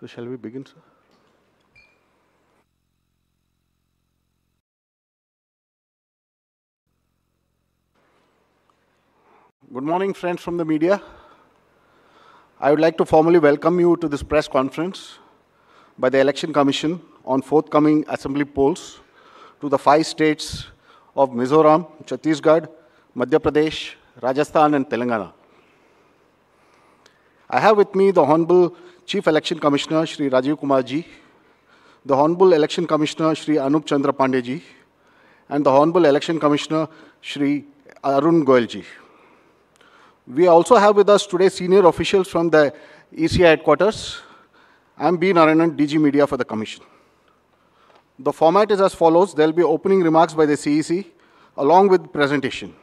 So shall we begin, sir? Good morning, friends from the media. I would like to formally welcome you to this press conference by the Election Commission on forthcoming assembly polls to the five states of Mizoram, Chhattisgarh, Madhya Pradesh, Rajasthan, and Telangana. I have with me the Honorable Chief Election Commissioner Shri Rajiv Kumar ji, the Honorable Election Commissioner Shri Anup Chandra Pandey ji, and the Honorable Election Commissioner Shri Arun Goel ji. We also have with us today senior officials from the ECI headquarters. I'm B. Narayanan, DG Media for the Commission. The format is as follows. There will be opening remarks by the CEC along with presentation.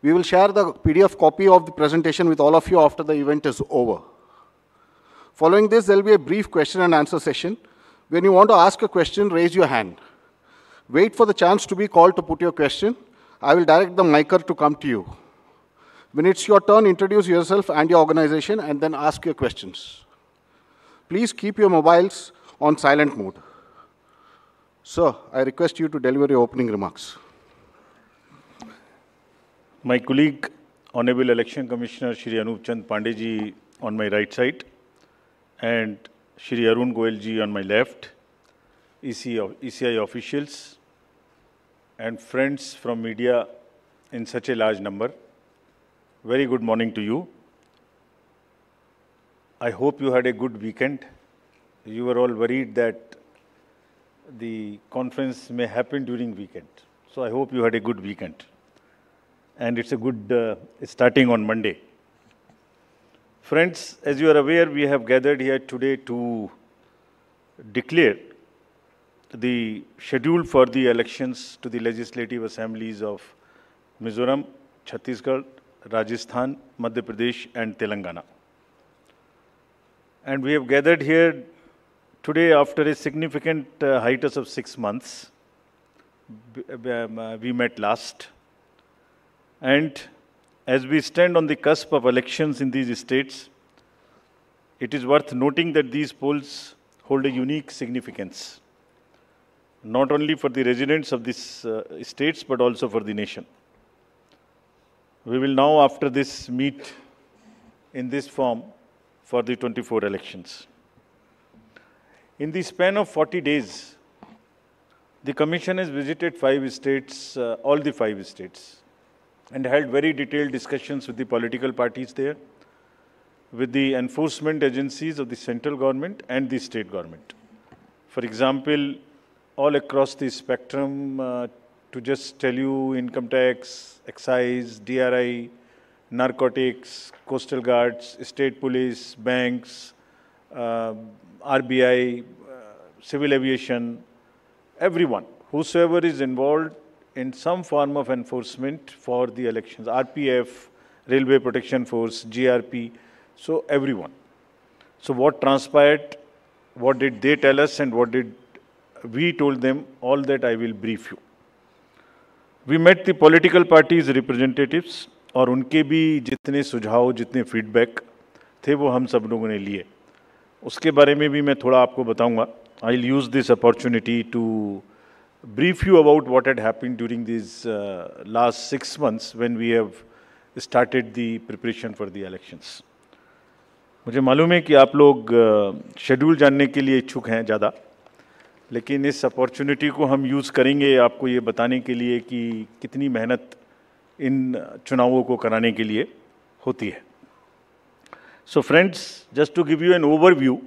We will share the PDF copy of the presentation with all of you after the event is over. Following this, there'll be a brief question and answer session. When you want to ask a question, raise your hand. Wait for the chance to be called to put your question. I will direct the micer to come to you. When it's your turn, introduce yourself and your organization and then ask your questions. Please keep your mobiles on silent mode. Sir, I request you to deliver your opening remarks. My colleague, Honorable Election Commissioner Shri Anup Chand Pandey ji on my right side, and Shri Arun Goel ji on my left, ECI officials and friends from media in such a large number. Very good morning to you. I hope you had a good weekend. You were all worried that the conference may happen during weekend. So I hope you had a good weekend. And it's a good uh, starting on Monday. Friends, as you are aware, we have gathered here today to declare the schedule for the elections to the legislative assemblies of Mizoram, Chhattisgarh, Rajasthan, Madhya Pradesh and Telangana. And we have gathered here today after a significant uh, hiatus of six months. Um, uh, we met last. And as we stand on the cusp of elections in these states, it is worth noting that these polls hold a unique significance, not only for the residents of these uh, states, but also for the nation. We will now, after this, meet in this form for the 24 elections. In the span of 40 days, the Commission has visited five states, uh, all the five states and held very detailed discussions with the political parties there, with the enforcement agencies of the central government and the state government. For example, all across the spectrum, uh, to just tell you income tax, excise, DRI, narcotics, coastal guards, state police, banks, uh, RBI, uh, civil aviation, everyone, whosoever is involved in some form of enforcement for the elections, RPF, Railway Protection Force, GRP, so everyone. So what transpired, what did they tell us and what did we told them, all that I will brief you. We met the political parties representatives और उनके भी जितने सुझाव जितने feedback थे वो हम सब लोगों ने लिए उसके बारे में भी मैं थोड़ा आपको बताऊंगा I use this opportunity to brief you about what had happened during these uh, last six months when we have started the preparation for the elections. मुझे मालूम है कि आप लोग शेड्यूल uh, जानने के लिए इच्छुक हैं ज़्यादा लेकिन इस अपॉर्चुनिटी को हम यूज़ करेंगे आपको ये बताने के लिए कि कितनी मेहनत इन चुनावों को कराने के लिए होती है so friends just to give you an overview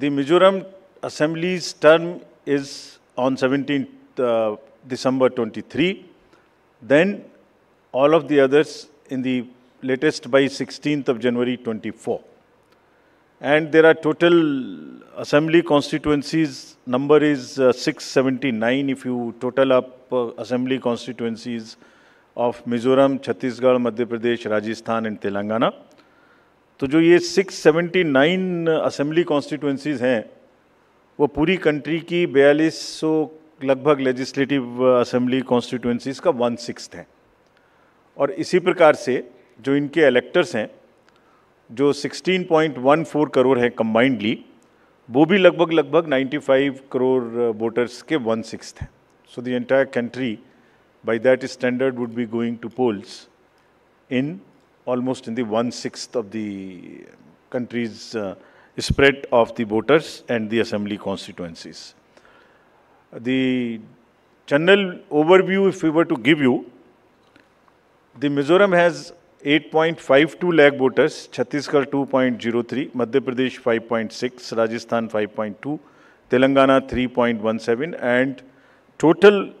the Mizoram assembly's term is on 17th uh, December 23. Then all of the others in the latest by 16th of January 24. And there are total assembly constituencies, number is uh, 679 if you total up uh, assembly constituencies of Mizoram, Chhattisgarh, Madhya Pradesh, Rajasthan and Telangana. so जो 679 uh, assembly constituencies are. वो पूरी country की बयालीस सौ लगभग legislative assembly constituencies का one six है और इसी प्रकार से जो इनके इलेक्टर्स हैं जो 16.14 करोड़ है कम्बाइंडली वो भी लगभग लगभग 95 करोड़ वोटर्स uh, के वन सिक्स हैं so the entire country by that standard would be going to polls in almost in then six of the countries spread of the voters and the assembly constituencies. The general overview, if we were to give you, the Mizoram has 8.52 lakh voters, Chhattisgarh 2.03, Madhya Pradesh 5.6, Rajasthan 5.2, Telangana 3.17 and total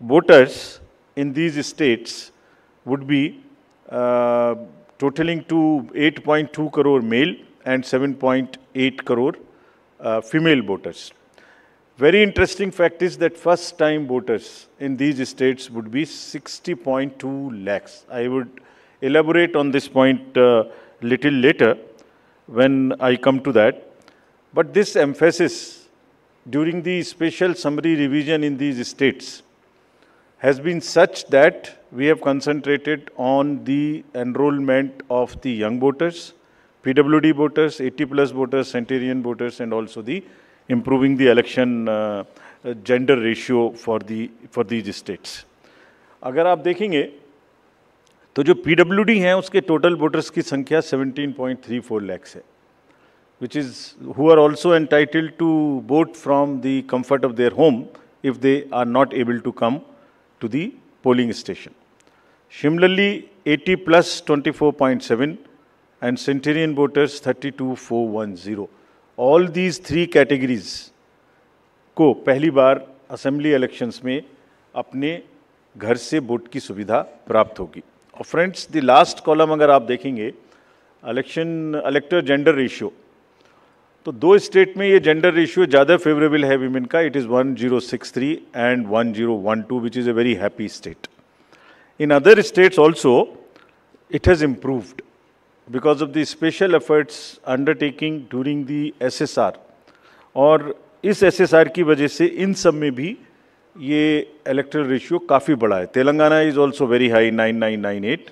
voters in these states would be uh, totaling to 8.2 crore male, and 7.8 crore uh, female voters. Very interesting fact is that first time voters in these states would be 60.2 lakhs. I would elaborate on this point uh, little later when I come to that. But this emphasis during the special summary revision in these states has been such that we have concentrated on the enrollment of the young voters, PWD voters, 80 plus voters, centenarian voters, and also the improving the election uh, gender ratio for the for these states. अगर आप देखेंगे तो जो PWD हैं उसके total voters की संख्या 17.34 लैक्स है which is who are also entitled to vote from the comfort of their home if they are not able to come to the polling station. Similarly, 80 plus 24.7 and centenarian voters 32410 all these three categories को पहली बार assembly elections में अपने घर से vote की सुविधा प्राप्त होगी और फ्रेंड्स द लास्ट कॉलम अगर आप देखेंगे इलेक्शन इलेक्टर जेंडर रेशियो तो दो स्टेट में ये जेंडर रेशियो ज़्यादा फेवरेबल है वीमेन का it is 1063 and one one zero two which is a very happy state in other states also it has improved because of the special efforts undertaking during the SSR और इस SSR की वजह से इन सब में भी ये इलेक्ट्रल रेशियो काफ़ी बड़ा है Telangana is also very high 9998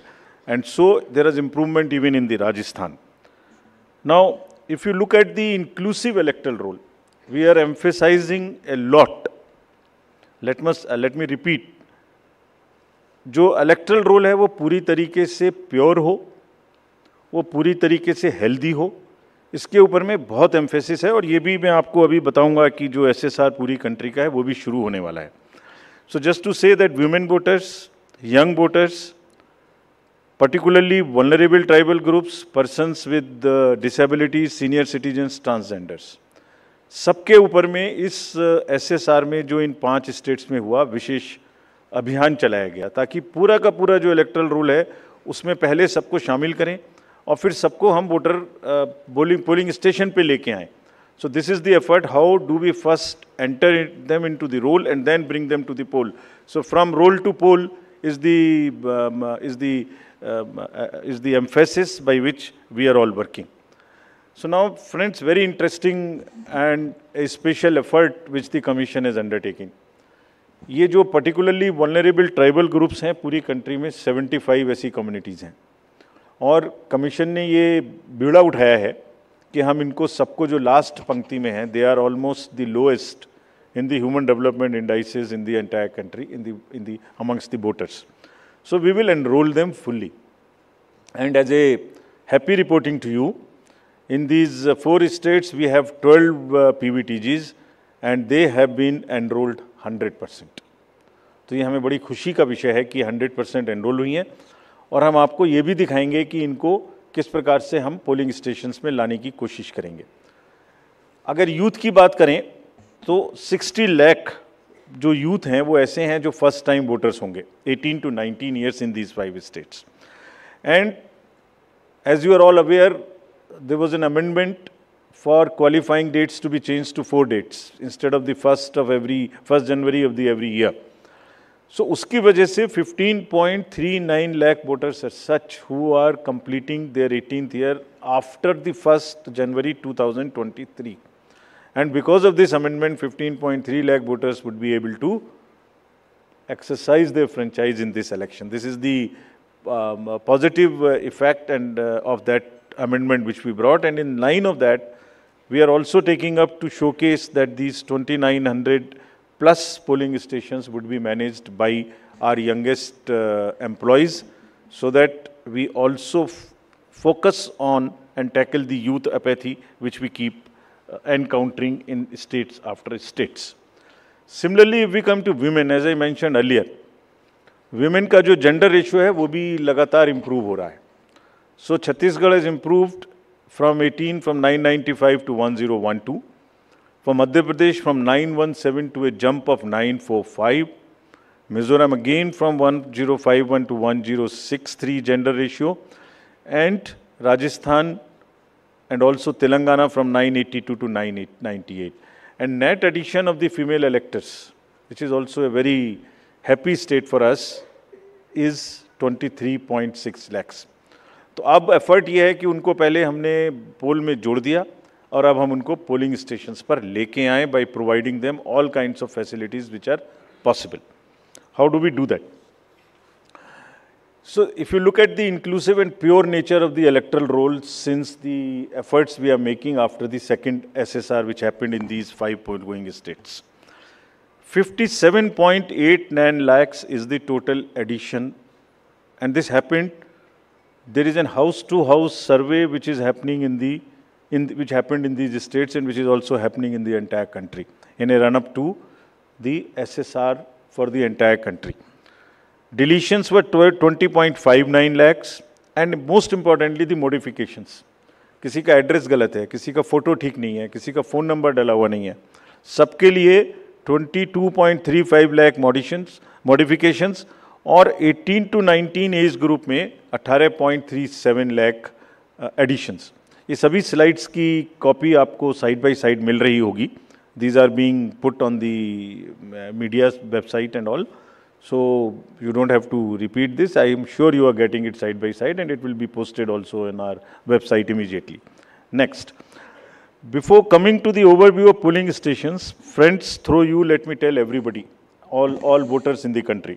and so there is improvement even in the Rajasthan. Now, if you look at the inclusive electoral roll, we are emphasizing a lot. Let, must, uh, let me repeat. जो electoral roll है वो पूरी तरीके से pure हो वो पूरी तरीके से हेल्दी हो इसके ऊपर में बहुत एम्फेसिस है और ये भी मैं आपको अभी बताऊंगा कि जो एस पूरी कंट्री का है वो भी शुरू होने वाला है so just to say that women voters young voters particularly vulnerable tribal groups persons with disabilities senior citizens transgenders सबके ऊपर में इस एस uh, आर में जो इन पाँच स्टेट्स में हुआ विशेष अभियान चलाया गया ताकि पूरा का पूरा जो इलेक्ट्रल रूल है उसमें पहले सबको शामिल करें और फिर सबको हम वोटर बोलिंग पोलिंग स्टेशन पे लेके आए so this is the effort how do we first enter them into the roll and then bring them to the poll so from roll to poll is the is the is the emphasis by which we are all working so now friends very interesting and a special effort which the commission is undertaking ये जो particularly vulnerable tribal groups हैं पूरी country में 75 ऐसी communities हैं और commission ने ये बीड़ा उठाया है कि हम इनको सबको जो लास्ट पंक्ति में हैं they are almost the lowest in the human development indices in the entire country in the in the amongst the voters so we will enrol them fully and as a happy reporting to you in these four states we have twelve P V T Gs and they have been enrolled hundred percent तो ये हमें बड़ी खुशी का विषय है कि hundred percent enrol हुई हैं और हम आपको ये भी दिखाएंगे कि इनको किस प्रकार से हम पोलिंग स्टेशंस में लाने की कोशिश करेंगे अगर यूथ की बात करें तो 60 लाख जो यूथ हैं वो ऐसे हैं जो फर्स्ट टाइम वोटर्स होंगे 18 to 19 years in these five states and as you are all aware there was an amendment for qualifying dates to be change to four dates instead of the first of every first January of the every year So uski वजह से 15.39 lakh voters are such who are completing their 18th year after the 1st January 2023. And because of this amendment, 15.3 lakh voters would be able to exercise their franchise in this election. This is the um, uh, positive uh, effect and uh, of that amendment which we brought. And in line of that, we are also taking up to showcase that these 2900 plus polling stations would be managed by our youngest uh, employees so that we also focus on and tackle the youth apathy which we keep uh, encountering in states after states. Similarly, if we come to women, as I mentioned earlier, women का gender ratio है वो भी लगातार improve So Chhattisgarh has improved from 18 from 995 to 1012. For Madhya Pradesh, from 917 to a jump of 945. Mizoram again from 1051 to 1063 gender ratio. And Rajasthan and also Telangana from 982 to 998. And net addition of the female electors, which is also a very happy state for us, is 23.6 lakhs. So, अब effort ये है कि उनको पहले हमने पोल in the poll. और अब हम उनको पोलिंग स्टेशन पर लेके आए by providing them all kind of facilities which are possible how do we do that So if you look at the inclusive and pure nature of the electoral roll since the efforts we are making after the second SSR which happened in these five poll-going states, 57.89 lakhs is the total addition and this happened, there is an house-to-house -house survey which is happening in the in, which happened in these states and which is also happening in the entire country in a run-up to the SSR for the entire country. Deletions were 20.59 lakhs and most importantly the modifications. किसी का address गलत है किसी का photo ठीक नहीं है किसी का फ़ोन नंबर डला हुआ नहीं है सबके लिए 22.35 लाख मॉडिशंस मॉडिफिकेशंस और 18 टू 19 एज ग्रुप में 18.37 लाख एडिशंस ये सभी स्लाइड्स की कॉपी आपको साइड बाई साइड मिल रही होगी these are being put on the media website and also you don't have to repeat this I am sure you are getting it side by side and it will be posted also in our website immediately next before coming to the view of polling station friends through you let me tell everybody all all voters in the country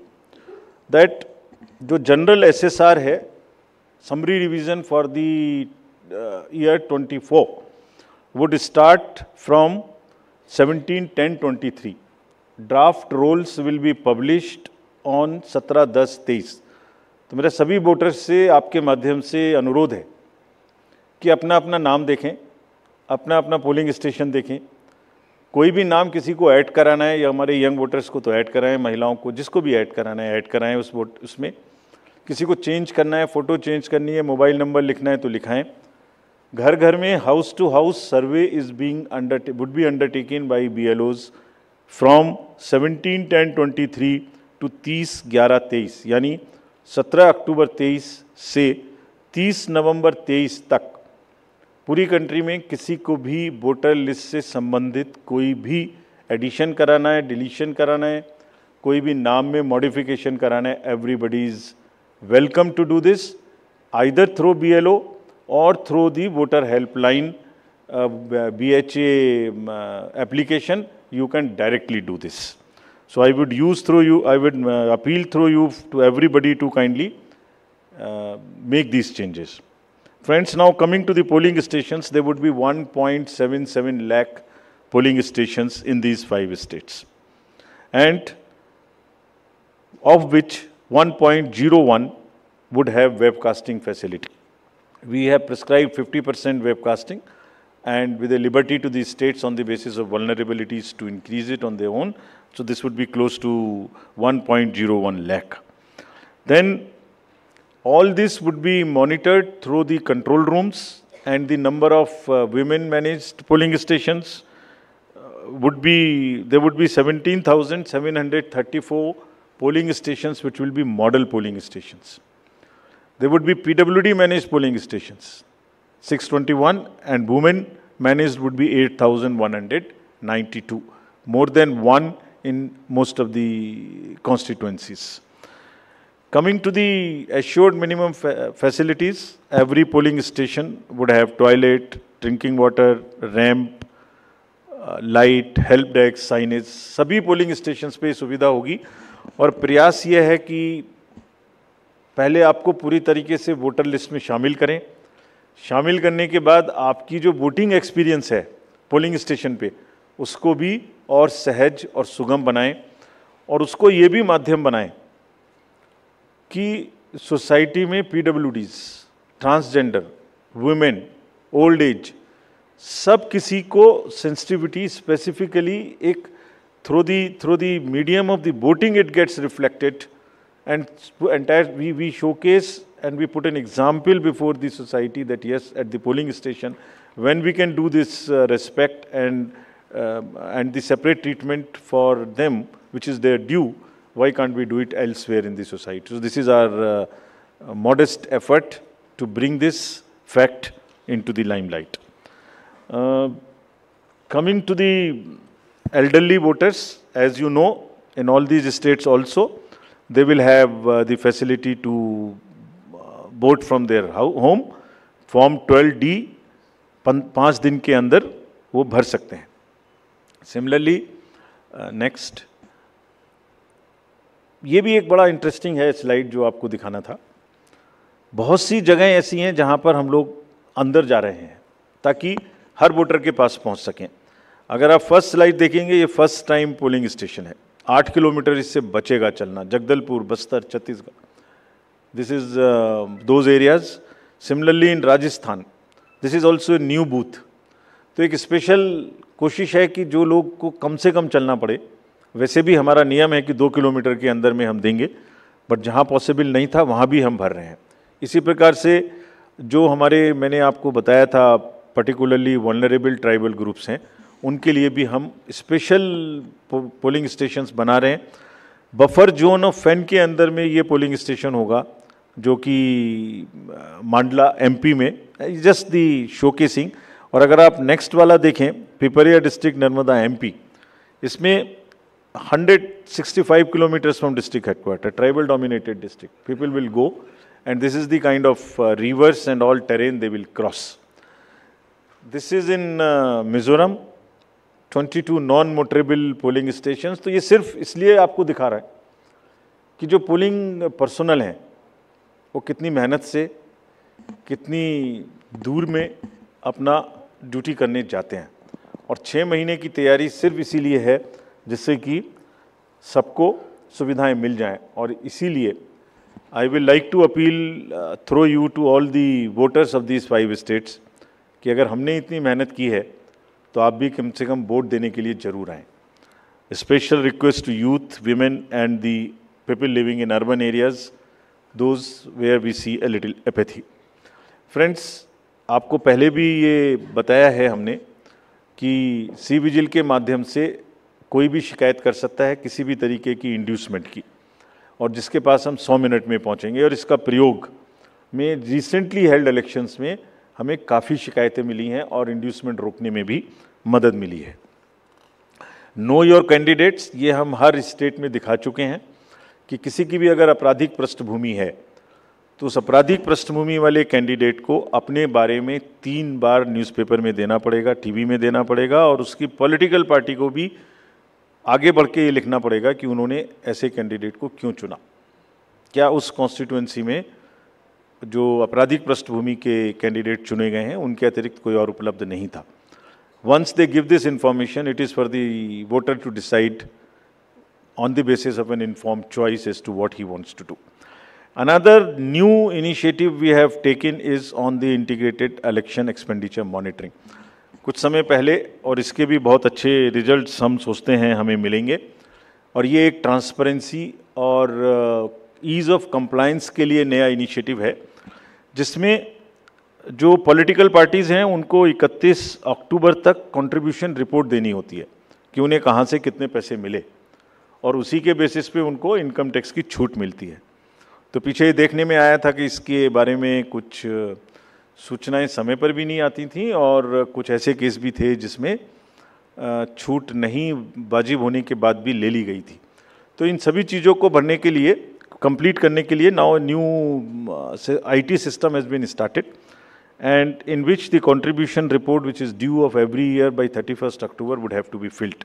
that जो general S S R है summary revision for the Uh, year 24 would start from 17-10-23. Draft rolls will be published on 17-10-23. तो मेरा सभी voters से आपके माध्यम से अनुरोध है कि अपना अपना नाम देखें अपना अपना पोलिंग स्टेशन देखें कोई भी नाम किसी को ऐड कराना है या हमारे यंग वोटर्स को तो ऐड कराएं महिलाओं को जिसको भी ऐड कराना है ऐड कराएं उस वोट उसमें किसी को चेंज करना है फ़ोटो चेंज करनी है मोबाइल नंबर लिखना है तो लिखाएं घर घर में house survey is being would be undertaken by B L Os from seventeen 17 twenty 23 to 30 ग्यारह तेईस यानी 17 अक्टूबर 23 से 30 नवंबर 23 तक पूरी कंट्री में किसी को भी वोटर लिस्ट से संबंधित कोई भी एडिशन कराना है डिलीशन कराना है कोई भी नाम में मॉडिफिकेशन कराना है everybody is welcome to do this either through B L O or through the voter helpline uh, BHA um, uh, application, you can directly do this. So I would use through you, I would uh, appeal through you to everybody to kindly uh, make these changes. Friends, now coming to the polling stations, there would be 1.77 lakh polling stations in these five states. And of which 1.01 would have webcasting facility we have prescribed 50% webcasting and with a liberty to the states on the basis of vulnerabilities to increase it on their own. So this would be close to 1.01 lakh. Then all this would be monitored through the control rooms and the number of uh, women managed polling stations uh, would be, there would be 17,734 polling stations which will be model polling stations. There would be PWD managed polling stations, 621, and women managed would be 8,192, more than one in most of the constituencies. Coming to the assured minimum fa facilities, every polling station would have toilet, drinking water, ramp, uh, help desk, signage. Signage polling polling station पे सुविधा होगी और प्रयास ये है कि पहले आपको पूरी तरीके से वोटर लिस्ट में शामिल करें शामिल करने के बाद आपकी जो वोटिंग एक्सपीरियंस है पोलिंग स्टेशन पे उसको भी और सहज और सुगम बनाएं और उसको ये भी माध्यम बनाएं कि सोसाइटी में P transgender women old age सब किसी को सेंसिटिविटी स्पेसिफिकली एक through the through the medium of the voting it gets reflected and entire we, we showcase and we put an example before the society that yes, at the polling station, when we can do this uh, respect and, uh, and the separate treatment for them, which is their due, why can't we do it elsewhere in the society? So this is our uh, modest effort to bring this fact into the limelight. Uh, coming to the elderly voters, as you know, in all these states also, they will have uh, the facility to uh, boat from their home form 12D पाँच दिन के अंदर वो भर सकते हैं similarly next uh, ये भी एक बड़ा इंटरेस्टिंग है स्लाइड जो आपको दिखाना था बहुत सी जगहें ऐसी हैं जहाँ पर हम लोग अंदर जा रहे हैं ताकि हर वोटर के पास पहुँच सकें अगर आप फर्स्ट स्लाइड देखेंगे ये फर्स्ट टाइम पोलिंग स्टेशन है आठ किलोमीटर इससे बचेगा चलना Jagdalpur Bastar Chhattisgarh this is those areas similarly in Rajasthan this is also new booth तो एक स्पेशल कोशिश है कि जो लोग को कम से कम चलना पड़े वैसे भी हमारा नियम है कि दो किलोमीटर के अंदर में हम देंगे बट जहाँ पॉसिबल नहीं था वहाँ भी हम भर रहे हैं इसी प्रकार से जो हमारे मैंने आपको बताया था पर्टिकुलरली वनरेबल ट्राइबल ग्रुप्स हैं उनके लिए भी हम स्पेशल पोलिंग स्टेशंस बना रहे हैं बफर जोन ऑफ फैन के अंदर में ये पोलिंग स्टेशन होगा जो कि मांडला एमपी में जस्ट दी शोकेसिंग और अगर आप नेक्स्ट वाला देखें पिपरिया डिस्ट्रिक्ट नर्मदा एमपी इसमें 165 kilometres from district headquarter tribal dominated district people will go and this is the kind of rivers and all terrain they will cross this is in Mizoram 22 non motorable polling station तो ये सिर्फ इसलिए आपको दिखा रहा है कि जो पोलिंग पर्सनल हैं वो कितनी मेहनत से कितनी दूर में अपना ड्यूटी करने जाते हैं और छः महीने की तैयारी सिर्फ इसीलिए है जिससे कि सबको सुविधाएं मिल जाएं और इसीलिए I will like to appeal through you to all the voters of these five states कि अगर हमने इतनी मेहनत की है तो आप भी कम से कम वोट देने के लिए ज़रूर आएँ special request to youth women and the people living in urban areas those where we see a little apathy friends आपको पहले भी ये बताया है हमने कि सी विजिल के माध्यम से कोई भी शिकायत कर सकता है किसी भी तरीके की इंड्यूसमेंट की और जिसके पास हम 100 मिनट में पहुंचेंगे और इसका प्रयोग में रिसेंटली हेल्ड इलेक्शंस में हमें काफ़ी शिकायतें मिली हैं और इंड्यूसमेंट रोकने में भी मदद मिली है नो योर कैंडिडेट्स ये हम हर स्टेट में दिखा चुके हैं कि किसी की भी अगर आपराधिक पृष्ठभूमि है तो उस आपराधिक पृष्ठभूमि वाले कैंडिडेट को अपने बारे में तीन बार न्यूज़पेपर में देना पड़ेगा टीवी में देना पड़ेगा और उसकी पॉलिटिकल पार्टी को भी आगे बढ़ के ये लिखना पड़ेगा कि उन्होंने ऐसे कैंडिडेट को क्यों चुना क्या उस कॉन्स्टिट्यूंसी में जो आपराधिक पृष्ठभूमि के कैंडिडेट चुने गए हैं उनके अतिरिक्त कोई और उपलब्ध नहीं था once they give this information it is for the voter to decide on the basis of an inform choice as to what he wants to do another new initiative we have taken is on the integrated election expenditure monitoring कुछ समय पहले और इसके भी बहुत अच्छे result हम सोचते हैं हमें मिलेंगे और ये एक ट्रांसपेरेंसी और ईज ऑफ कंप्लाइंस के लिए नया इनिशिएटिव है जिसमें जो पॉलिटिकल पार्टीज़ हैं उनको 31 अक्टूबर तक कंट्रीब्यूशन रिपोर्ट देनी होती है कि उन्हें कहाँ से कितने पैसे मिले और उसी के बेसिस पे उनको इनकम टैक्स की छूट मिलती है तो पीछे देखने में आया था कि इसके बारे में कुछ सूचनाएं समय पर भी नहीं आती थी और कुछ ऐसे केस भी थे जिसमें छूट नहीं वाजिब होने के बाद भी ले ली गई थी तो इन सभी चीज़ों को भरने के लिए कंप्लीट करने के लिए now new I T system has been started and in which the contribution report which is due of every year by thirty first October would have to be filled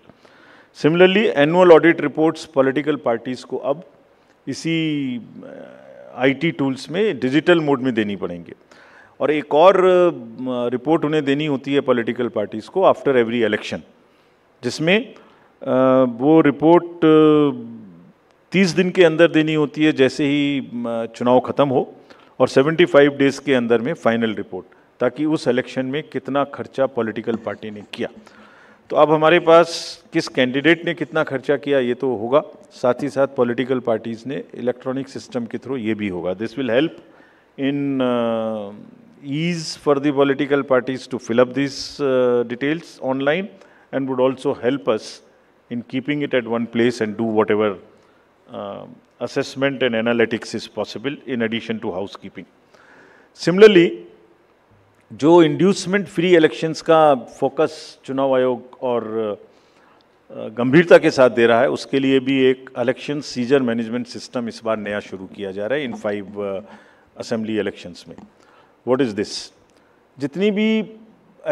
similarly annual audit reports political parties को अब इसी I T tools में digital mode में देनी पड़ेंगे और एक और रिपोर्ट uh, uh, उन्हें देनी होती है पोलिटिकल पार्टीज़ को आफ्टर एवरी इलेक्शन जिसमें uh, वो रिपोर्ट तीस दिन के अंदर देनी होती है जैसे ही चुनाव ख़त्म हो और 75 डेज़ के अंदर में फाइनल रिपोर्ट ताकि उस इलेक्शन में कितना खर्चा पॉलिटिकल पार्टी ने किया तो अब हमारे पास किस कैंडिडेट ने कितना खर्चा किया ये तो होगा साथ ही साथ पॉलिटिकल पार्टीज़ ने इलेक्ट्रॉनिक सिस्टम के थ्रू ये भी होगा this will help in ease for the political parties to fill up these uh, details online and would also help us in keeping it at one place and do Um, assessment and analytics is possible in addition to housekeeping. Similarly, जो inducement free elections का focus चुनाव आयोग और uh, uh, गंभीरता के साथ दे रहा है उसके लिए भी एक इलेक्शन सीजर मैनेजमेंट सिस्टम इस बार नया शुरू किया जा रहा है इन फाइव असेंबली इलेक्शंस में व्हाट इज़ दिस जितनी भी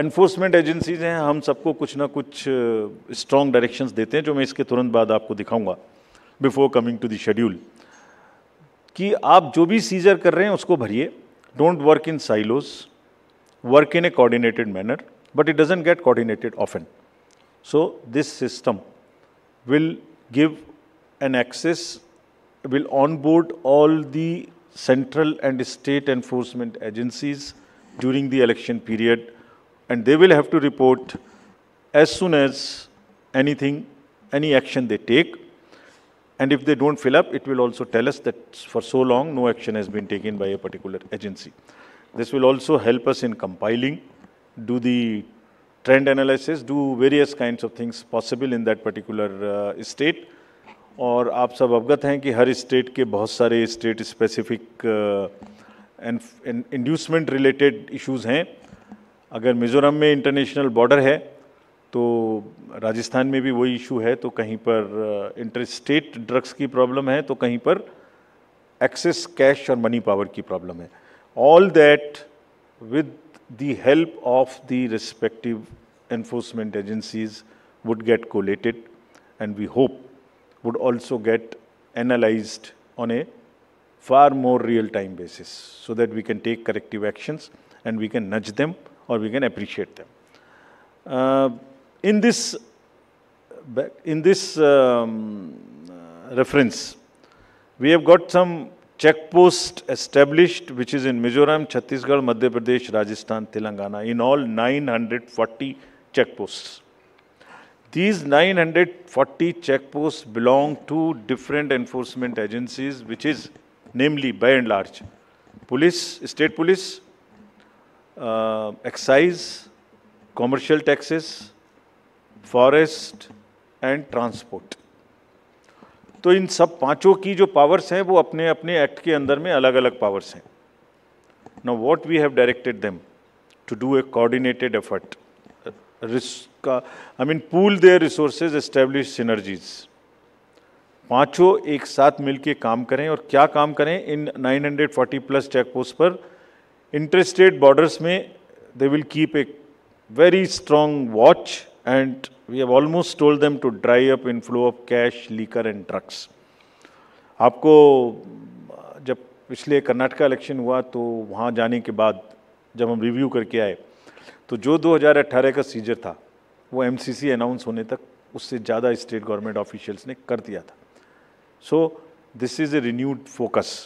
एनफोर्समेंट एजेंसीज हैं हम सबको कुछ ना कुछ स्ट्रॉन्ग uh, डायरेक्शंस देते हैं जो मैं इसके तुरंत बाद आपको दिखाऊंगा before coming to the schedule कि आप जो भी सीजर कर रहे हैं उसको भरिए don't work in silos work in a coordinated manner but it doesn't get coordinated often so this will give an access, will onboard all the central and state enforcement agencies during the election period and they will have to report as soon as anything, any action they take and if they don't fill up, it will also tell us that for so long no action has been taken by a particular agency. This will also help us in compiling, do the trend analysis, do various kinds of things possible in that particular uh, state. और आप सब अवगत हैं कि हर state के बहुत सारे state specific and inducement related issues हैं अगर मिज़ोरम में इंटरनेशनल बॉर्डर है तो राजस्थान में भी वही इशू है तो कहीं पर इंटरस्टेट ड्रग्स की प्रॉब्लम है तो कहीं पर एक्सेस कैश और मनी पावर की प्रॉब्लम है all that with the help of the respective enforcement agencies would get collated and we hope would also get analyse on a far more real time basis so that we can take corrective actions and we can nudge them और we can appreciate them in this, in this um, uh, reference, we have got some checkpost established, which is in Mizoram, Chhattisgarh, Madhya Pradesh, Rajasthan, Telangana, in all 940 checkposts. These 940 checkposts belong to different enforcement agencies, which is namely, by and large, police, state police, uh, excise, commercial taxes, forest and transport तो इन सब पांचों की जो powers हैं वो अपने अपने एक्ट के अंदर में अलग अलग पावर्स हैं ना what we have directed them to do a coordinated effort का I mean pool their resources establish synergies पांचों एक साथ मिलकर काम करें और क्या काम करें इन 940 प्लस चेक पोस्ट पर इंटरेस्टेड बॉर्डर्स में they will keep a very strong watch and we have almost told them to dry up inflow of cash, liquor and drugs. आपको जब पिछले कर्नाटका इलेक्शन हुआ तो वहाँ जाने के बाद जब हम रिव्यू करके आए तो जो 2018 का सीजर था वो एमसीसी अनाउंस होने तक उससे ज़्यादा स्टेट गवर्नमेंट ऑफिशियल्स ने कर दिया था so this is a renewed focus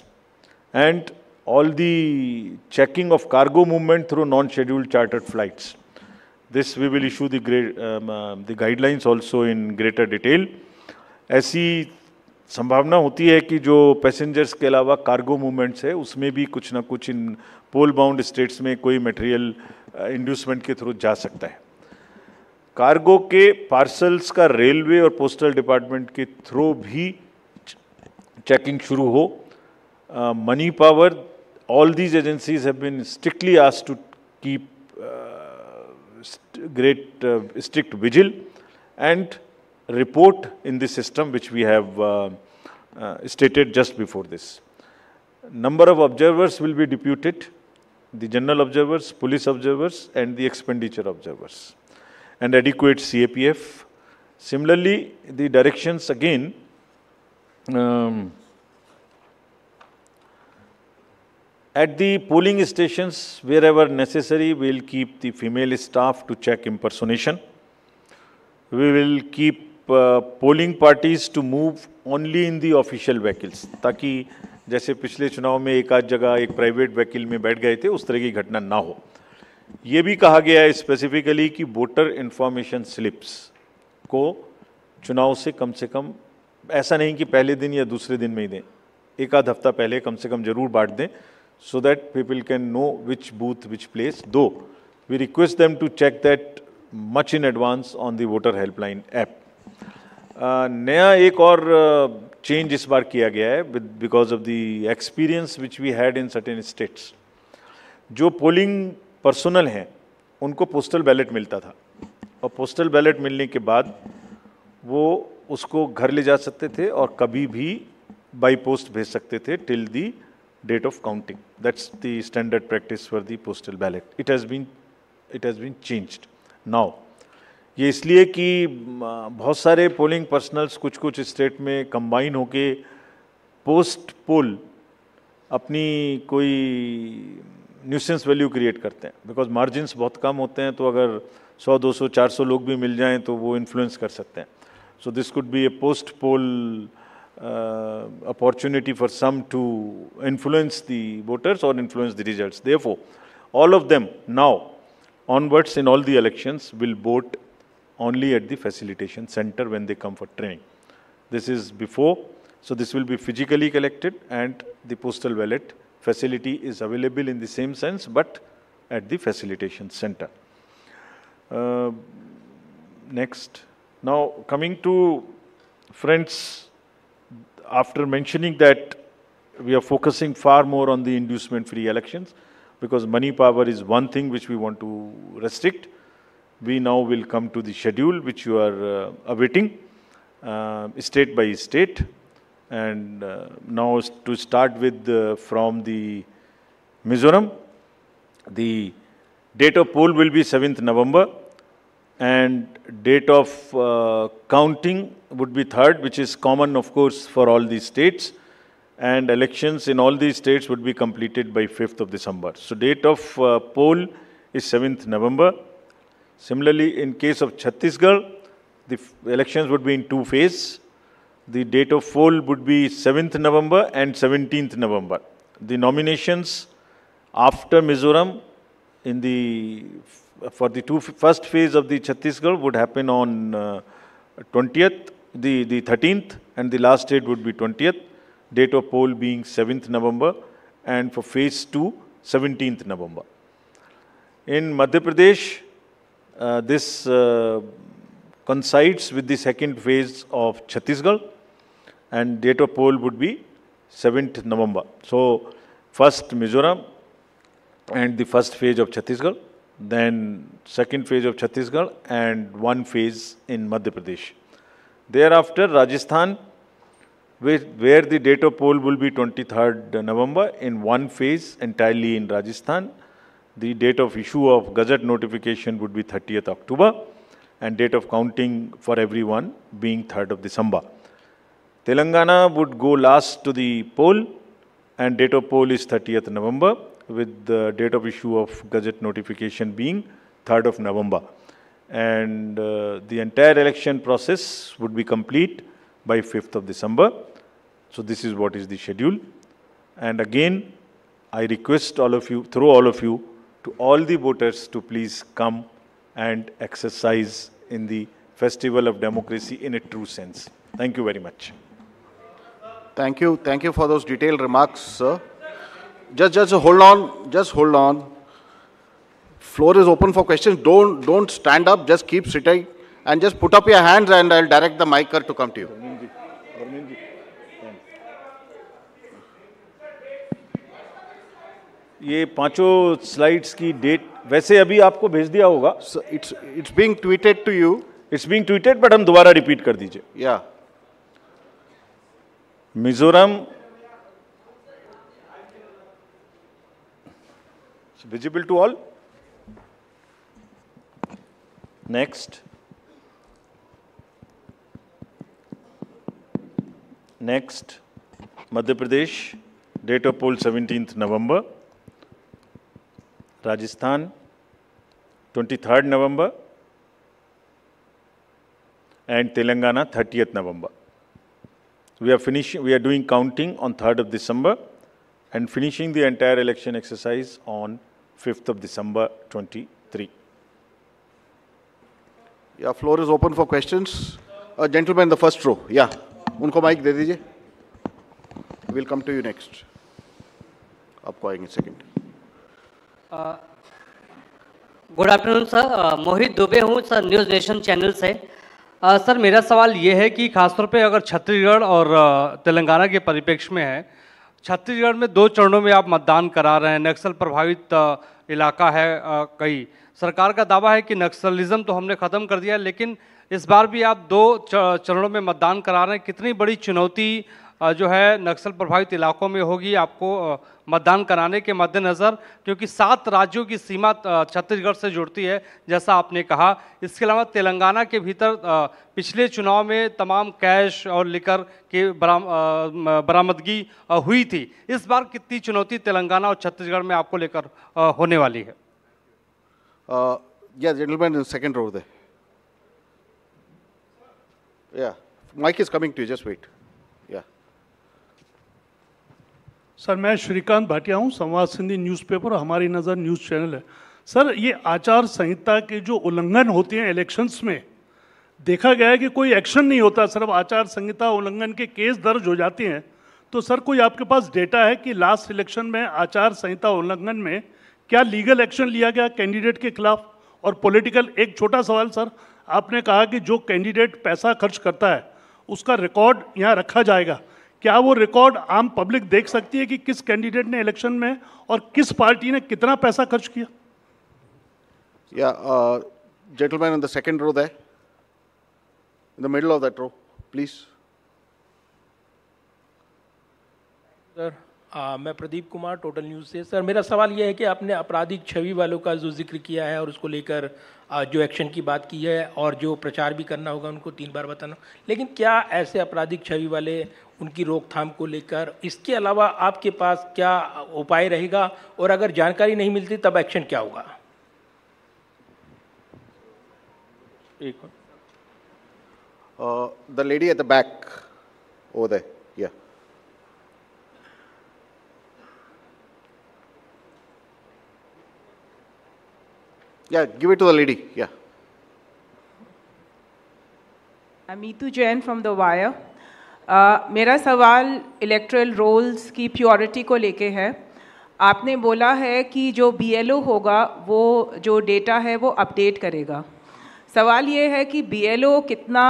and all the checking of cargo movement through non-scheduled chartered flights. This we will issue the, grade, um, uh, the guidelines also in greater detail. ऐसी संभावना होती है कि जो passengers के अलावा cargo movements है उसमें भी कुछ ना कुछ इन पोल बाउंड स्टेट्स में कोई मटेरियल इंड्यूसमेंट uh, के थ्रू जा सकता है कार्गो के पार्सल्स का रेलवे और पोस्टल डिपार्टमेंट के थ्रू भी चेकिंग शुरू हो money power all these agencies have been strictly asked to keep great uh, strict vigil and report in the system which we have uh, uh, stated just before this. Number of observers will be deputed, the general observers, police observers and the expenditure observers and adequate CAPF. Similarly, the directions again um, At the polling stations, wherever necessary, we will keep the female staff to check impersonation. We will keep uh, polling parties to move only in the official vehicles, ताकि जैसे पिछले चुनाव में एक आध जगह एक private vehicle में बैठ गए थे उस तरह की घटना ना हो ये भी कहा गया है स्पेसिफिकली कि वोटर इन्फॉर्मेशन स्लिप्स को चुनाव से कम से कम ऐसा नहीं कि पहले दिन या दूसरे दिन में ही दें एक आध हफ्ता पहले कम से कम जरूर बांट दें so that people can know which booth, which place, though we request them to check that much in advance on the voter helpline app. Uh, नया एक और चेंज uh, इस बार किया गया है because of the experience which we had in certain states जो polling personnel हैं उनको पोस्टल बैलेट मिलता था और पोस्टल बैलेट मिलने के बाद वो उसको घर ले जा सकते थे और कभी भी बाई पोस्ट भेज सकते थे till the date of counting. That's the standard practice for the postal ballot. It has been it has been changed. Now ये इसलिए कि बहुत सारे पोलिंग पर्सनल्स कुछ कुछ स्टेट में कंबाइन होके पोस्ट पोल अपनी कोई न्यूसेंस वैल्यू क्रिएट करते हैं बिकॉज मार्जिनस बहुत कम होते हैं तो अगर 100, 200, 400 लोग भी मिल जाएं तो वो इन्फ्लुएंस कर सकते हैं so this could be a post poll uh, opportunity for some to influence the voters or influence the results. Therefore, all of them now onwards in all the elections will vote only at the facilitation center when they come for training. This is before, so this will be physically collected and the postal ballot facility is available in the same sense but at the facilitation center. Uh, next, now coming to friends after mentioning that we are focusing far more on the inducement-free elections because money power is one thing which we want to restrict. We now will come to the schedule which you are uh, awaiting, uh, state by state. And uh, now to start with uh, from the Mizoram, the date of poll will be 7th November and date of uh, counting would be third, which is common, of course, for all these states. And elections in all these states would be completed by 5th of December. So date of uh, poll is 7th November. Similarly, in case of Chhattisgarh, the elections would be in two phases. The date of poll would be 7th November and 17th November. The nominations after Mizoram in the for the two, first phase of the Chhattisgarh would happen on uh, 20th, the, the 13th, and the last date would be 20th, date of poll being 7th November, and for phase 2, 17th November. In Madhya Pradesh, uh, this uh, coincides with the second phase of Chhattisgarh, and date of poll would be 7th November. So, first Mizoram and the first phase of Chhattisgarh then second phase of Chhattisgarh and one phase in Madhya Pradesh. Thereafter, Rajasthan, where the date of poll will be 23rd November in one phase entirely in Rajasthan. The date of issue of Gazette notification would be 30th October and date of counting for everyone being 3rd of December. Telangana would go last to the poll and date of poll is 30th November with the date of issue of Gazette notification being 3rd of November. And uh, the entire election process would be complete by 5th of December. So this is what is the schedule. And again, I request all of you, through all of you, to all the voters to please come and exercise in the festival of democracy in a true sense. Thank you very much. Thank you. Thank you for those detailed remarks, sir. just just hold on, just hold on. Floor is open for questions. Don't don't stand up. Just keep sitting and just put up your hands, and I'll direct the micer to come to you. ये पांचों slides की date वैसे अभी आपको भेज दिया होगा it's it's being tweeted to you it's being tweeted but हम दोबारा रिपीट कर दीजिए या Mizoram It's visible to all. Next. Next, Madhya Pradesh, date of poll 17th November. Rajasthan, 23rd November. And Telangana, 30th November. We are finishing, we are doing counting on 3rd of December and finishing the entire election exercise on 5th of December 23. Yeah, floor is open for questions. A Uh, gentleman in the first row, yeah. unko mic de उनको We'll come to you next. Up you next आपको आएंगे second good afternoon sir Mohit Dubey हूँ sir News Nation channel से uh, sir मेरा सवाल ये है कि खासतौर पे अगर छत्तीसगढ़ और तेलंगाना के परिप्रेक्ष्य में है छत्तीसगढ़ में दो चरणों में आप मतदान करा रहे हैं नक्सल प्रभावित इलाका है कई सरकार का दावा है कि नक्सलिज्म तो हमने ख़त्म कर दिया लेकिन इस बार भी आप दो चरणों में मतदान करा रहे हैं कितनी बड़ी चुनौती जो है नक्सल प्रभावित इलाकों में होगी आपको मतदान कराने के मद्देनज़र क्योंकि सात राज्यों की सीमा छत्तीसगढ़ से जुड़ती है जैसा आपने कहा इसके अलावा तेलंगाना के भीतर पिछले चुनाव में तमाम कैश और लिकर के बराम, बरामदगी हुई थी इस बार कितनी चुनौती तेलंगाना और छत्तीसगढ़ में आपको लेकर होने वाली है या जेंटलमैन second रोड है या mike is coming to just wait sir मैं श्रीकांत भाटिया हूँ संवाद सिंधी न्यूज़पेपर हमारी नज़र न्यूज़ चैनल है सर ये आचार संहिता के जो उल्लंघन होते हैं इलेक्शंस में देखा गया है कि कोई एक्शन नहीं होता सिर्फ आचार संहिता उल्लंघन के केस दर्ज हो जाते हैं तो सर कोई आपके पास डेटा है कि लास्ट इलेक्शन में आचार संहिता उल्लंघन में क्या लीगल एक्शन लिया गया कैंडिडेट के खिलाफ और पॉलिटिकल एक छोटा सवाल सर आपने कहा कि जो कैंडिडेट पैसा खर्च करता है उसका रिकॉर्ड यहाँ रखा जाएगा क्या वो रिकॉर्ड आम पब्लिक देख सकती है कि किस कैंडिडेट ने इलेक्शन में और किस पार्टी ने कितना पैसा खर्च किया या gentleman in the second row in the the of that row please sir आ, मैं प्रदीप कुमार टोटल न्यूज़ से सर मेरा सवाल यह है कि आपने आपराधिक छवि वालों का जो जिक्र किया है और उसको लेकर जो एक्शन की बात की है और जो प्रचार भी करना होगा उनको तीन बार बताना लेकिन क्या ऐसे आपराधिक छवि वाले उनकी रोकथाम को लेकर इसके अलावा आपके पास क्या उपाय रहेगा और अगर जानकारी नहीं मिलती तब एक्शन क्या होगा एक the lady at the back oh they Yeah, give it to the lady. Yeah. I'm Eetu Jain from The Wire. Uh, मेरा सवाल इलेक्ट्रल रोल्स की प्योरिटी को लेके है आपने बोला है कि जो बीएलओ होगा वो जो डेटा है वो अपडेट करेगा सवाल ये है कि बीएलओ कितना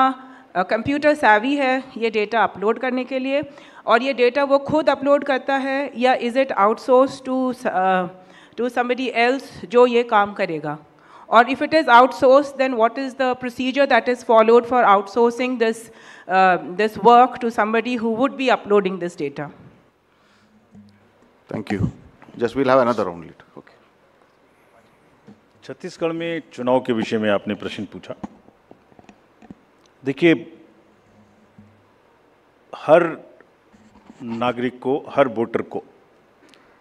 कंप्यूटर uh, सावी है ये डेटा अपलोड करने के लिए और ये डेटा वो खुद अपलोड करता है या is it outsource to to some else जो ये काम करेगा Or if it is outsourced, then what is the procedure that is followed for outsourcing this, uh, this work to somebody who would be uploading this data? Thank you. Just we'll have another round later. Okay. Chhattisgarh में चुनाव के विषय में आपने प्रश्न पूछा देखिए हर नागरिक को हर वोटर को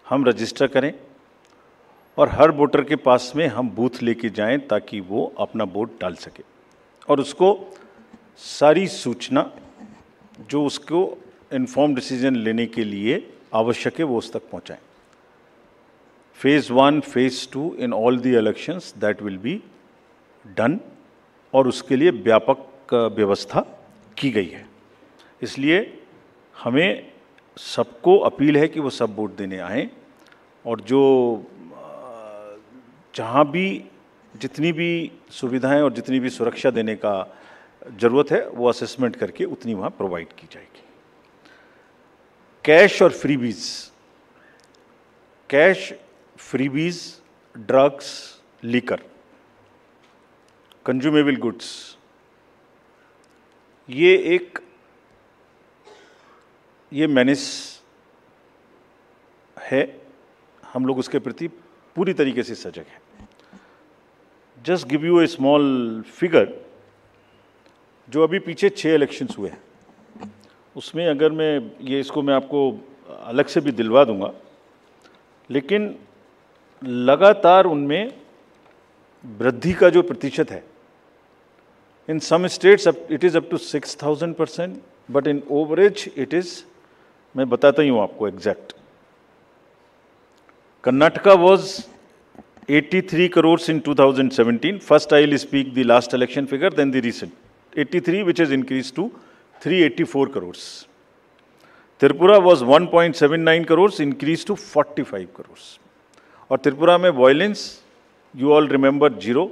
हम रजिस्टर करें और हर वोटर के पास में हम बूथ लेके जाएं ताकि वो अपना वोट डाल सके और उसको सारी सूचना जो उसको इन्फॉर्म डिसीजन लेने के लिए आवश्यक है वो उस तक पहुँचाएँ phase one phase two in all the elections that will be done और उसके लिए व्यापक व्यवस्था की गई है इसलिए हमें सबको अपील है कि वो सब वोट देने आएँ और जो जहाँ भी जितनी भी सुविधाएं और जितनी भी सुरक्षा देने का ज़रूरत है वो असेसमेंट करके उतनी वहाँ प्रोवाइड की जाएगी कैश और freebies cash freebies drugs liquor consumable goods ये एक ये मैनेस है हम लोग उसके प्रति पूरी तरीके से सजग है just give you a small figure जो अभी पीछे छः इलेक्शंस हुए हैं उसमें अगर मैं ये इसको मैं आपको अलग से भी दिलवा दूंगा लेकिन लगातार उनमें वृद्धि का जो प्रतिशत है in some states it is up to six thousand percent but in average it is मैं बताता ही हूँ आपको exact Karnataka was 83 crores in 2017. First, I will speak the last election figure, then the recent. 83, which has increased to 384 crores. Tirpura was 1.79 crores, increased to 45 crores. And Tirpura mein violence, you all remember zero,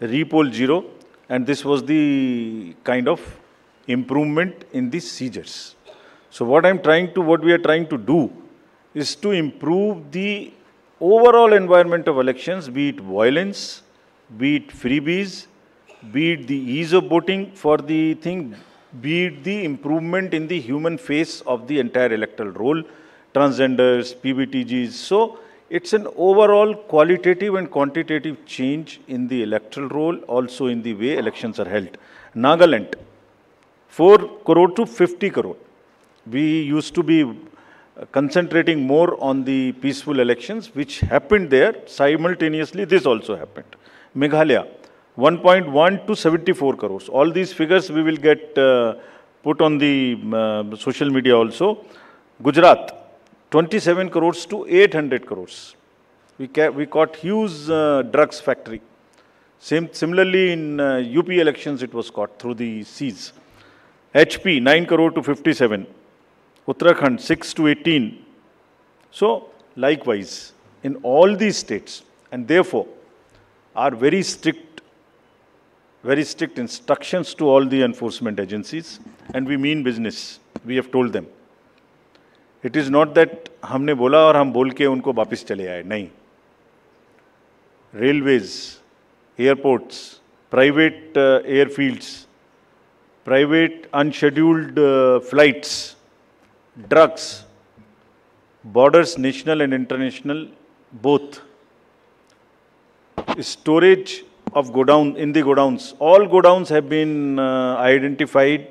repol zero, and this was the kind of improvement in the seizures. So what I'm trying to, what we are trying to do is to improve the overall environment of elections, be it violence, be it freebies, be it the ease of voting for the thing, be it the improvement in the human face of the entire electoral role, transgenders, PBTGs. So it's an overall qualitative and quantitative change in the electoral role, also in the way elections are held. Nagaland, 4 crore to 50 crore. We used to be concentrating more on the peaceful elections which happened there simultaneously this also happened meghalaya 1.1 to 74 crores all these figures we will get uh, put on the uh, social media also gujarat 27 crores to 800 crores we ca we caught huge uh, drugs factory Same, similarly in up uh, elections it was caught through the seas. hp 9 crore to 57 Uttarakhand 6 to 18. So likewise, in all these states, and therefore are very strict, very strict instructions to all the enforcement agencies, and we mean business. We have told them. It is not that that हमने बोला और हम बोल के उनको वापस चले आए नहीं railways airports private airfields private unscheduled flights drugs borders national and international both storage of godown in the godowns all godowns have been uh, identified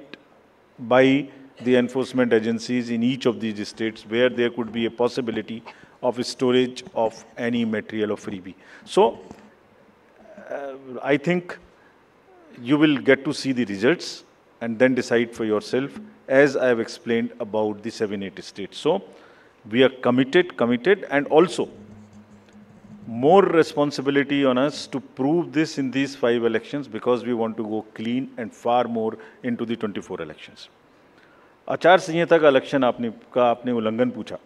by the enforcement agencies in each of these states where there could be a possibility of storage of any material of freebie. So, uh, I think you will get to see the results and then decide for yourself. as I have explained about the 780 states. So we are committed, committed and also more responsibility on us to prove this in these five elections because we want to go clean and far more into the 24 elections. आचार संहिता का election आपने का आपने उल्लंघन पूछा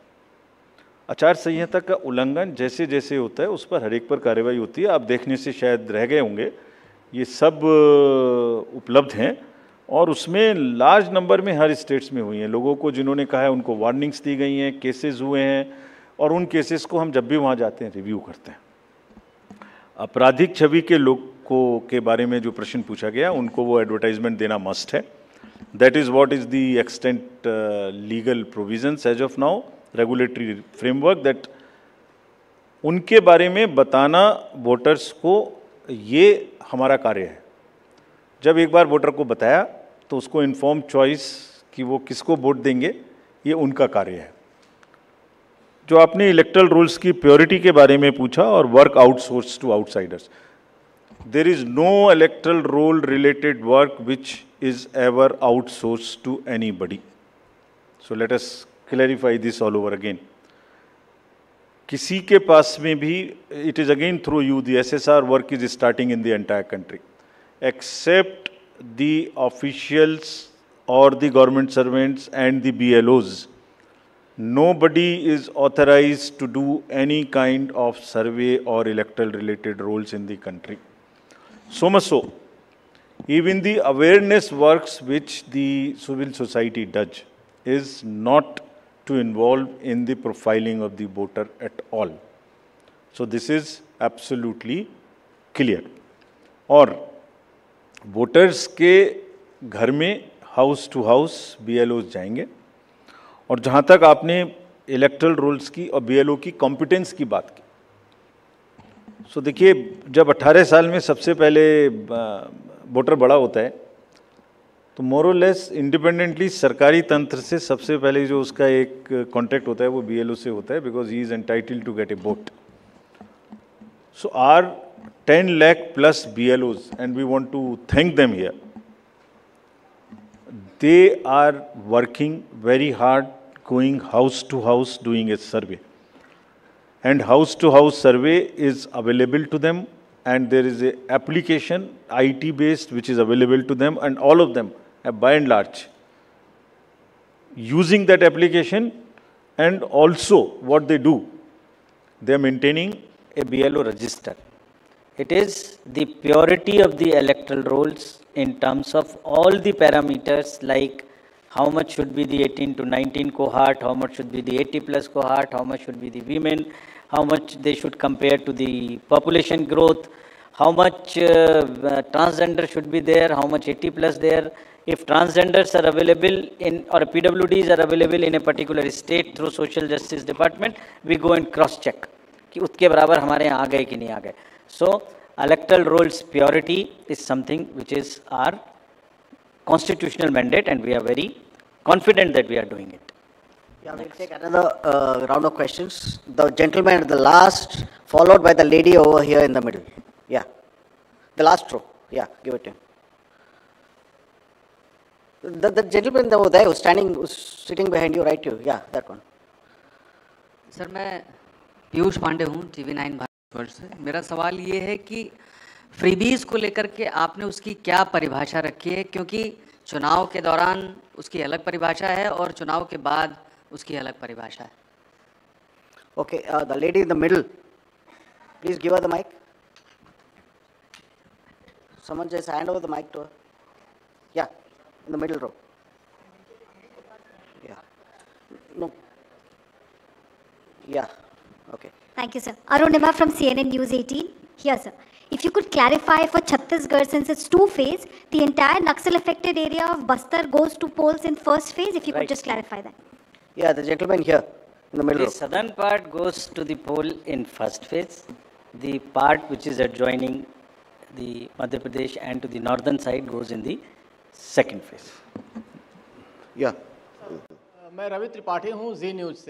आचार संहिता का उल्लंघन जैसे जैसे होता है उस पर हर एक पर कार्रवाई होती है आप देखने से शायद रह गए होंगे ये सब उपलब्ध हैं और उसमें लार्ज नंबर में हर स्टेट्स में हुई हैं लोगों को जिन्होंने कहा है उनको वार्निंग्स दी गई हैं केसेस हुए हैं और उन केसेस को हम जब भी वहाँ जाते हैं रिव्यू करते हैं आपराधिक छवि के लोग को के बारे में जो प्रश्न पूछा गया उनको वो एडवर्टाइजमेंट देना मस्ट है that is what is the extent legal provisions as of now regulatory framework that उनके बारे में बताना वोटर्स को ये हमारा कार्य है जब एक बार वोटर को बताया तो उसको इन्फॉर्म चॉइस कि वो किसको वोट देंगे ये उनका कार्य है जो आपने इलेक्ट्रल रूल्स की प्योरिटी के बारे में पूछा और work outsource to outsiders there is no electoral role related work which is ever to anybody so let us clarify this all over again किसी के पास में भी it is again through you the S S R work is starting in the entire country except the officials or the government servants and the BLOs. Nobody is authorized to do any kind of survey or electoral related roles in the country. So much so, even the awareness works which the civil society does is not to involve in the profiling of the voter at all. So this is absolutely clear. Or voters के घर में house to house B जाएंगे और जहाँ तक आपने erectile roles की और बीएलओ की कॉम्पिटेंस की बात की सो देखिए जब 18 साल में सबसे पहले वोटर बड़ा होता है तो मोरोलेस इंडिपेंडेंटली सरकारी तंत्र से सबसे पहले जो उसका एक कॉन्टैक्ट होता है वो बीएलओ से होता है because he is entitled to get a vote so are 10 lakh plus BLOs, and we want to thank them here. They are working very hard, going house to house doing a survey. And house to house survey is available to them, and there is an application, IT based, which is available to them, and all of them, by and large, using that application, and also what they do, they are maintaining a BLO register. It is the purity of the electoral rolls in terms of all the parameters like how much should be the 18 to 19 cohort, how much should be the 80 plus cohort, how much should be the women, how much they should compare to the population growth, how much uh, transgender should be there, how much 80 plus there. If transgenders are available in or PWDs are available in a particular state through social justice department, we go and cross check ki उसके barabar hamare yahan aa gaye ki nahi aa gaye So electoral rolls purity is something which is our constitutional mandate and we are very confident that we are doing it. Yeah, we'll take another uh, round of questions. The gentleman at the last, followed by the lady over here in the middle. Yeah. The last row. Yeah, give it to him. The, the gentleman over there who's standing, who's sitting behind you, right you. Yeah, that one. Sir, I am Piyush Pandey, tv V Nine. मेरा सवाल ये है कि freebies को लेकर के आपने उसकी क्या परिभाषा रखी है क्योंकि चुनाव के दौरान उसकी अलग परिभाषा है और चुनाव के बाद उसकी अलग परिभाषा है okay the lady in the middle please give the mike समझ जैसे hand over the mike to yeah in the middle row yeah no yeah okay okay uh, Thank you, sir. Arunima from CNN News 18. Here, sir. If you could clarify for Chhattisgarh, since it's two phase, the entire Naxal affected area of Bastar goes to polls in first phase. If you could just clarify that. Yeah, the gentleman here in the middle The southern part goes to the pole in first phase. The part which is adjoining the Madhya Pradesh and to the northern side goes in the second phase. Yeah. I am uh, Tripathi हूँ ji News.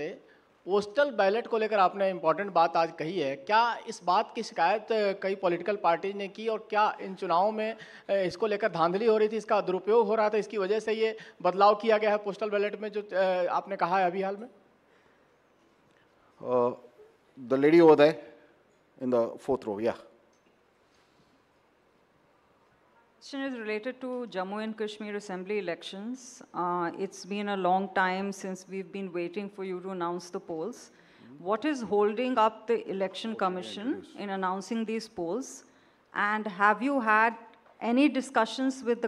Postal ballot को लेकर आपने important बात आज कही है क्या इस बात की शिकायत कई पॉलिटिकल पार्टीज ने की और क्या इन चुनावों में इसको लेकर धांधली हो रही थी इसका दुरुपयोग हो रहा था इसकी वजह से ये बदलाव किया गया है पोस्टल बैलेट में जो आपने कहा है अभी हाल में the lady oh the in the fourth row yeah question is related to Jammu and Kashmir Assembly elections. Uh, it's been a long time since we've been waiting for you to announce the polls. Mm -hmm. What is holding up the Election Commission in announcing these polls? And have you had any discussions with the